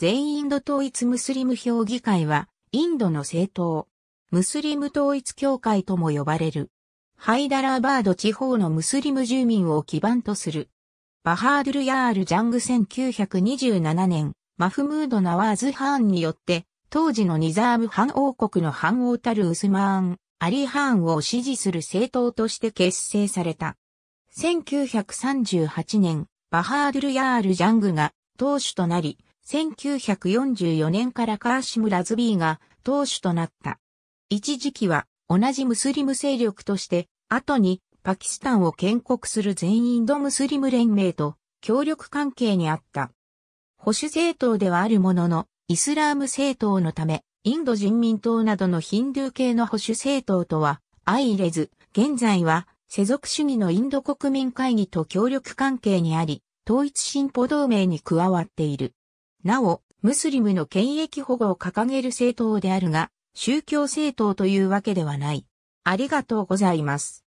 全インド統一ムスリム評議会は、インドの政党、ムスリム統一協会とも呼ばれる。ハイダラーバード地方のムスリム住民を基盤とする。バハードゥルヤール・ジャング1927年、マフムード・ナワーズ・ハーンによって、当時のニザーム・ハン王国の反王たるウスマーン、アリ・ハーンを支持する政党として結成された。1938年、バハードゥルヤール・ジャングが党首となり、1944年からカーシム・ラズビーが党首となった。一時期は同じムスリム勢力として、後にパキスタンを建国する全インドムスリム連盟と協力関係にあった。保守政党ではあるものの、イスラーム政党のため、インド人民党などのヒンドゥー系の保守政党とは相入れず、現在は世俗主義のインド国民会議と協力関係にあり、統一進歩同盟に加わっている。なお、ムスリムの権益保護を掲げる政党であるが、宗教政党というわけではない。ありがとうございます。